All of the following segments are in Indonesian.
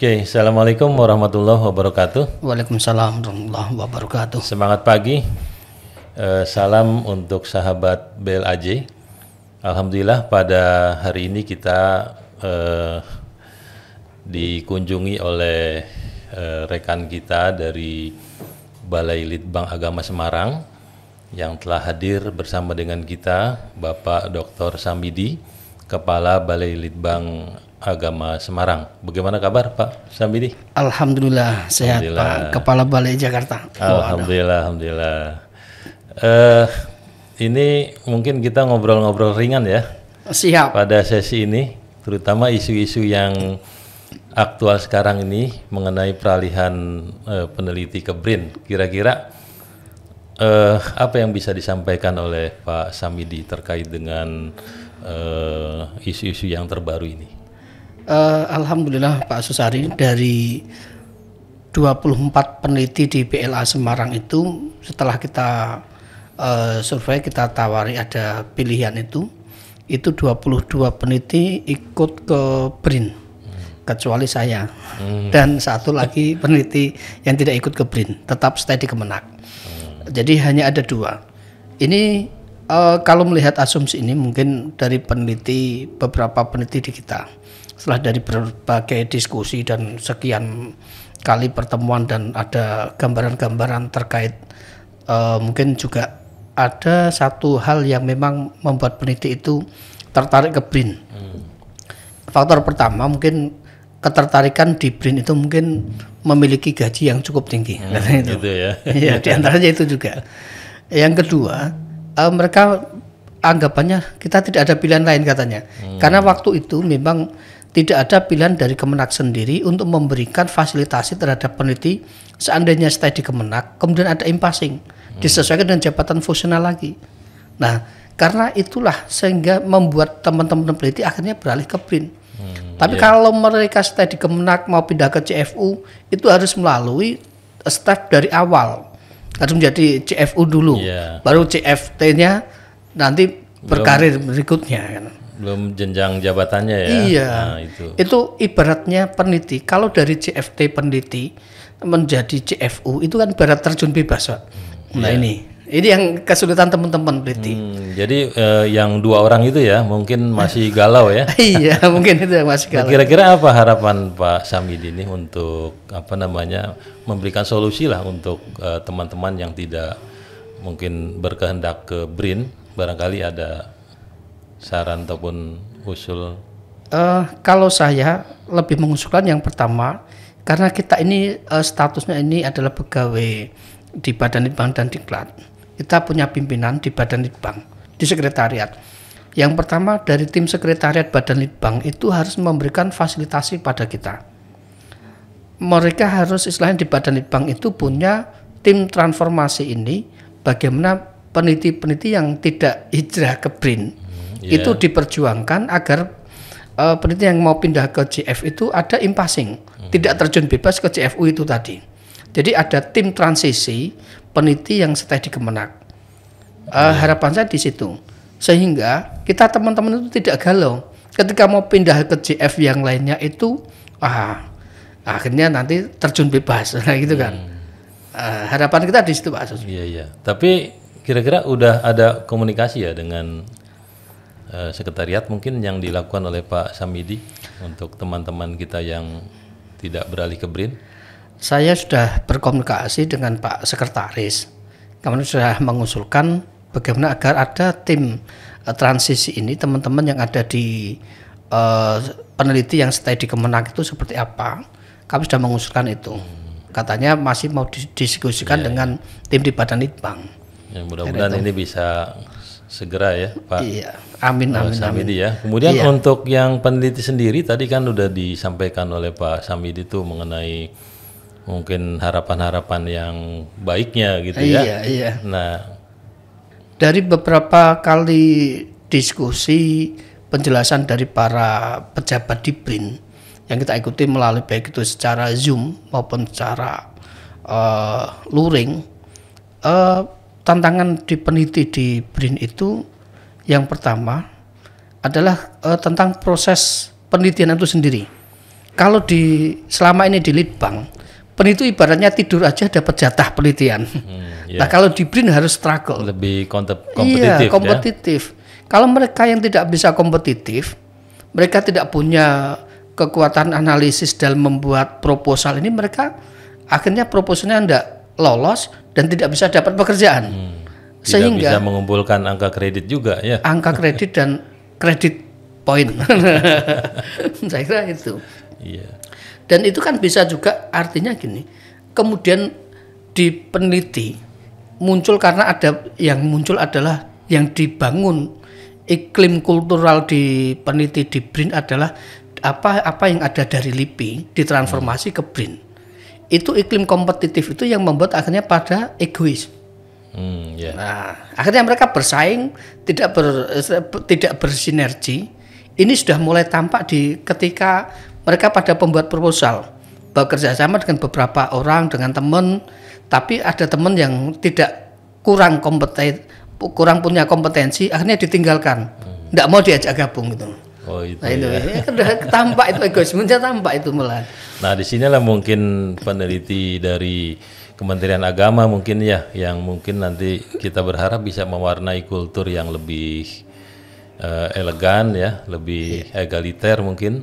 Oke, okay, assalamualaikum warahmatullahi wabarakatuh. Waalaikumsalam warahmatullahi wabarakatuh. Semangat pagi. Eh, salam untuk sahabat BLAJ. Alhamdulillah pada hari ini kita eh, dikunjungi oleh eh, rekan kita dari Balai Litbang Agama Semarang yang telah hadir bersama dengan kita Bapak Dr. Samidi, Kepala Balai Litbang Agama Semarang. Bagaimana kabar Pak Sambidi? Alhamdulillah sehat Alhamdulillah. Pak Kepala Balai Jakarta. Alhamdulillah, oh, alhamdulillah. Uh, ini mungkin kita ngobrol-ngobrol ringan ya. Siap. Pada sesi ini, terutama isu-isu yang aktual sekarang ini mengenai peralihan uh, peneliti ke BRIN. Kira-kira uh, apa yang bisa disampaikan oleh Pak Samidi terkait dengan isu-isu uh, isu -isu yang terbaru ini? Uh, Alhamdulillah Pak Susari dari 24 peneliti di PLA Semarang itu setelah kita uh, survei kita tawari ada pilihan itu itu 22 peneliti ikut ke BRIN kecuali saya hmm. dan satu lagi peneliti yang tidak ikut ke BRIN tetap stay di Kemenak hmm. jadi hanya ada dua ini uh, kalau melihat asumsi ini mungkin dari peneliti beberapa peneliti di kita setelah dari berbagai diskusi dan sekian kali pertemuan dan ada gambaran-gambaran terkait e, mungkin juga ada satu hal yang memang membuat peneliti itu tertarik ke BRIN. Hmm. Faktor pertama mungkin ketertarikan di BRIN itu mungkin memiliki gaji yang cukup tinggi. Hmm, nah, itu. Gitu ya. ya di antaranya itu juga. Yang kedua, e, mereka anggapannya kita tidak ada pilihan lain katanya. Hmm. Karena waktu itu memang tidak ada pilihan dari Kemenak sendiri untuk memberikan fasilitasi terhadap peneliti seandainya stay di Kemenak, kemudian ada impasing hmm. disesuaikan dengan jabatan fungsional lagi. Nah, karena itulah sehingga membuat teman-teman peneliti akhirnya beralih ke BRIN. Hmm, Tapi iya. kalau mereka stay di Kemenak mau pindah ke CFU, itu harus melalui step dari awal. Harus menjadi CFU dulu, yeah. baru CFT-nya nanti berkarir berikutnya. Kan belum jenjang jabatannya ya. Iya. Nah, itu. itu ibaratnya peneliti. Kalau dari CFT peneliti menjadi CFU itu kan ibarat terjun bebas, Pak. Hmm, nah, iya. ini. Ini yang kesulitan teman-teman peneliti. Hmm, jadi eh, yang dua orang itu ya mungkin masih galau ya. iya, mungkin itu yang masih galau. Kira-kira apa harapan Pak Samid ini untuk apa namanya memberikan solusi lah untuk eh, teman-teman eh, yang tidak mungkin berkehendak ke BRIN barangkali ada saran ataupun usul? Uh, kalau saya lebih mengusulkan yang pertama karena kita ini uh, statusnya ini adalah pegawai di Badan Litbang dan Diklat. Kita punya pimpinan di Badan Litbang, di sekretariat. Yang pertama dari tim sekretariat Badan Litbang itu harus memberikan fasilitasi pada kita. Mereka harus istilahnya di Badan Litbang itu punya tim transformasi ini bagaimana peneliti-peneliti yang tidak hijrah ke BRIN Yeah. Itu diperjuangkan agar uh, peneliti yang mau pindah ke CF itu ada impasing, hmm. tidak terjun bebas ke JFU itu tadi. Jadi ada tim transisi peneliti yang stay di Kemenak. Uh, eh, iya. harapan saya di situ sehingga kita teman-teman itu tidak galau ketika mau pindah ke CF yang lainnya itu ah akhirnya nanti terjun bebas gitu kan hmm. uh, harapan kita di situ pak Asus. Iya iya tapi kira-kira udah ada komunikasi ya dengan Eh, sekretariat mungkin yang dilakukan oleh Pak Samidi untuk teman-teman kita yang tidak beralih ke BRIN? Saya sudah berkomunikasi dengan Pak Sekretaris. Kami sudah mengusulkan bagaimana agar ada tim eh, transisi ini teman-teman yang ada di uh, peneliti yang stay di Kemenang itu seperti apa. Kami sudah mengusulkan itu. Hmm. Katanya masih mau didiskusikan ya, dengan tim di Badan Litbang. Ya, mudah-mudahan ini bisa segera ya Pak. Iya. Amin amin Samidi amin. ya. Kemudian iya. untuk yang peneliti sendiri tadi kan sudah disampaikan oleh Pak Samidi itu mengenai mungkin harapan-harapan yang baiknya gitu iya, ya. Iya iya. Nah, dari beberapa kali diskusi penjelasan dari para pejabat di BRIN yang kita ikuti melalui baik itu secara Zoom maupun secara uh, luring uh, tantangan di peneliti di BRIN itu yang pertama adalah uh, tentang proses penelitian itu sendiri. Kalau di selama ini di Litbang, peneliti ibaratnya tidur aja dapat jatah penelitian. Hmm, yeah. Nah iya. kalau di BRIN harus struggle. Lebih kompetitif. Iya, kompetitif. Ya? Kalau mereka yang tidak bisa kompetitif, mereka tidak punya kekuatan analisis dalam membuat proposal ini, mereka akhirnya proposalnya tidak lolos dan tidak bisa dapat pekerjaan. Hmm. Tidak Sehingga bisa mengumpulkan angka kredit juga ya. Angka kredit dan kredit poin. Saya kira itu. Iya. Dan itu kan bisa juga artinya gini. Kemudian dipeneliti muncul karena ada yang muncul adalah yang dibangun iklim kultural di peneliti di BRIN adalah apa apa yang ada dari LIPI ditransformasi hmm. ke BRIN itu iklim kompetitif itu yang membuat akhirnya pada egois. Hmm, yeah. Nah, akhirnya mereka bersaing tidak ber, tidak bersinergi. Ini sudah mulai tampak di ketika mereka pada pembuat proposal bekerja sama dengan beberapa orang dengan teman, tapi ada teman yang tidak kurang kompeten kurang punya kompetensi akhirnya ditinggalkan. Tidak hmm. mau diajak gabung gitu. Oh itu. Nah itu ya. ya tampak itu egoismenya tampak itu melan. Nah di disinilah mungkin peneliti dari Kementerian Agama mungkin ya yang mungkin nanti kita berharap bisa mewarnai kultur yang lebih uh, elegan ya, lebih yeah. egaliter mungkin,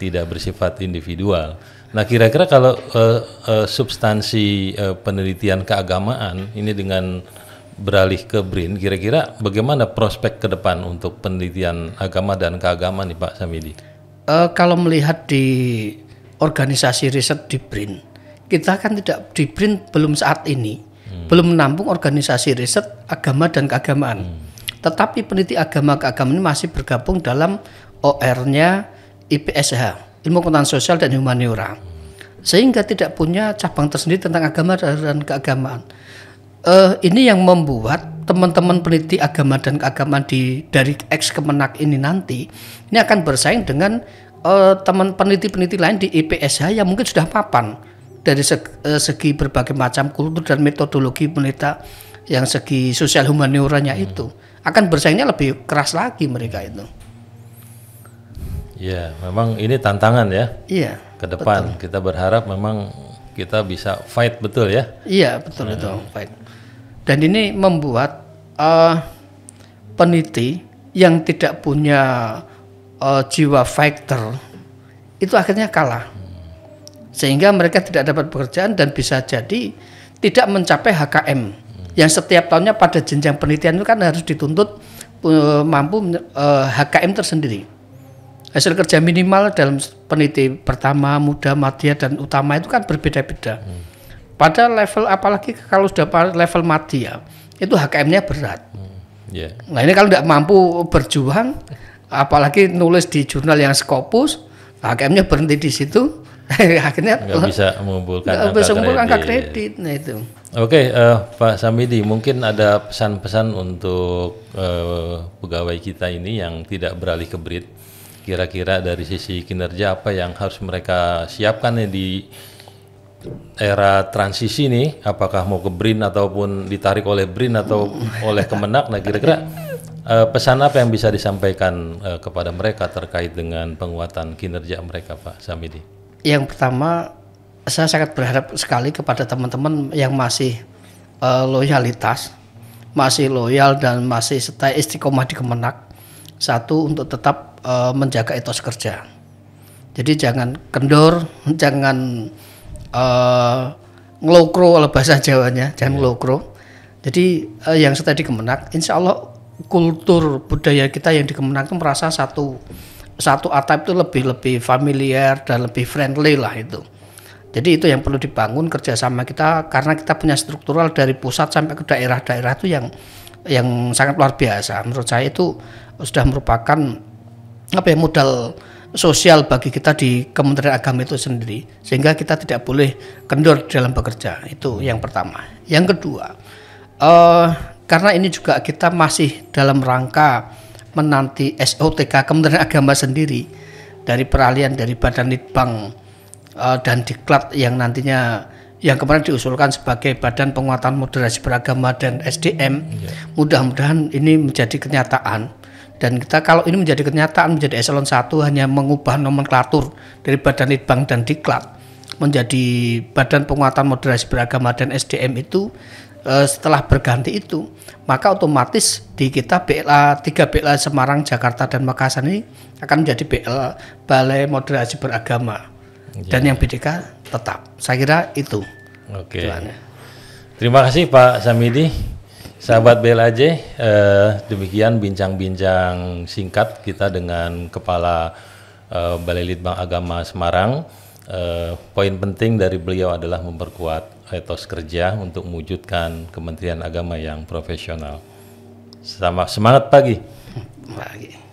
tidak bersifat individual. Nah kira-kira kalau uh, uh, substansi uh, penelitian keagamaan ini dengan beralih ke BRIN, kira-kira bagaimana prospek ke depan untuk penelitian agama dan keagamaan nih Pak Samidi? Uh, kalau melihat di organisasi riset di BRIN, kita kan tidak di BRIN belum saat ini, hmm. belum menampung organisasi riset agama dan keagamaan. Hmm. Tetapi peneliti agama keagamaan masih bergabung dalam OR-nya IPSH, Ilmu Pengetahuan Sosial dan Humaniora. Hmm. Sehingga tidak punya cabang tersendiri tentang agama dan keagamaan uh, ini yang membuat teman-teman peneliti agama dan keagamaan di dari ex Kemenak ini nanti ini akan bersaing dengan uh, teman peneliti-peneliti lain di IPSH yang mungkin sudah papan dari segi, uh, eh, segi berbagai macam kultur dan metodologi peneliti yang segi sosial humanioranya hmm. itu akan bersaingnya lebih keras lagi mereka itu. Ya, memang ini tantangan ya. Iya. Ke depan kita berharap memang kita bisa fight betul ya. Iya, betul hmm. fight. Dan ini membuat uh, eh, peneliti yang tidak punya uh, jiwa fighter itu akhirnya kalah. Sehingga mereka tidak dapat pekerjaan dan bisa jadi tidak mencapai HKM yang setiap tahunnya pada jenjang penelitian itu kan harus dituntut eh, mampu uh, HKM tersendiri. Hasil kerja minimal dalam peneliti pertama, muda, madya dan utama itu kan berbeda-beda. Hmm pada level apalagi kalau sudah level mati ya, itu HKM-nya berat. Hmm. Yeah. Nah ini kalau tidak mampu berjuang, apalagi nulis di jurnal yang skopus, HKM-nya berhenti di situ, akhirnya nggak bisa mengumpulkan angka bisa mengumpulkan angka kredit iya. nah itu oke okay, uh, eh, Pak Samidi mungkin ada pesan-pesan untuk uh, pegawai kita ini yang tidak beralih ke Brit kira-kira dari sisi kinerja apa yang harus mereka siapkan di era transisi nih, apakah mau ke BRIN ataupun ditarik oleh BRIN atau oleh Kemenak? Nah, kira-kira uh, pesan apa yang bisa disampaikan uh, kepada mereka terkait dengan penguatan kinerja mereka, Pak Samidi? Yang pertama, saya sangat berharap sekali kepada teman-teman yang masih uh, loyalitas, masih loyal dan masih setia istiqomah di Kemenak. Satu untuk tetap uh, menjaga etos kerja. Jadi jangan kendor, jangan uh, ngelokro oleh bahasa Jawanya, jangan yeah. ngelokro. Jadi uh, yang tadi kemenak, insya Allah kultur budaya kita yang dikemenak itu merasa satu satu atap itu lebih lebih familiar dan lebih friendly lah itu. Jadi itu yang perlu dibangun kerjasama kita karena kita punya struktural dari pusat sampai ke daerah-daerah itu yang yang sangat luar biasa. Menurut saya itu sudah merupakan apa ya modal sosial bagi kita di Kementerian Agama itu sendiri sehingga kita tidak boleh kendor dalam bekerja itu yang pertama yang kedua eh, karena ini juga kita masih dalam rangka menanti SOTK Kementerian Agama sendiri dari peralihan dari Badan Litbang uh, dan Diklat yang nantinya yang kemarin diusulkan sebagai Badan Penguatan Moderasi Beragama dan SDM iya. mudah-mudahan ini menjadi kenyataan dan kita kalau ini menjadi kenyataan menjadi eselon 1 hanya mengubah nomenklatur dari Badan Litbang dan Diklat menjadi Badan Penguatan Moderasi Beragama dan SDM itu eh, setelah berganti itu maka otomatis di kita BLA 3 BLA Semarang, Jakarta dan Makassar ini akan menjadi BLA Balai Moderasi Beragama ya. dan yang BDK tetap. Saya kira itu. Oke. Tuhannya. Terima kasih Pak Samidi. Sahabat BLAJ, eh, demikian bincang-bincang singkat kita dengan Kepala eh, Balai Litbang Agama Semarang. Eh, poin penting dari beliau adalah memperkuat etos kerja untuk mewujudkan Kementerian Agama yang profesional. Sama semangat pagi. Pagi.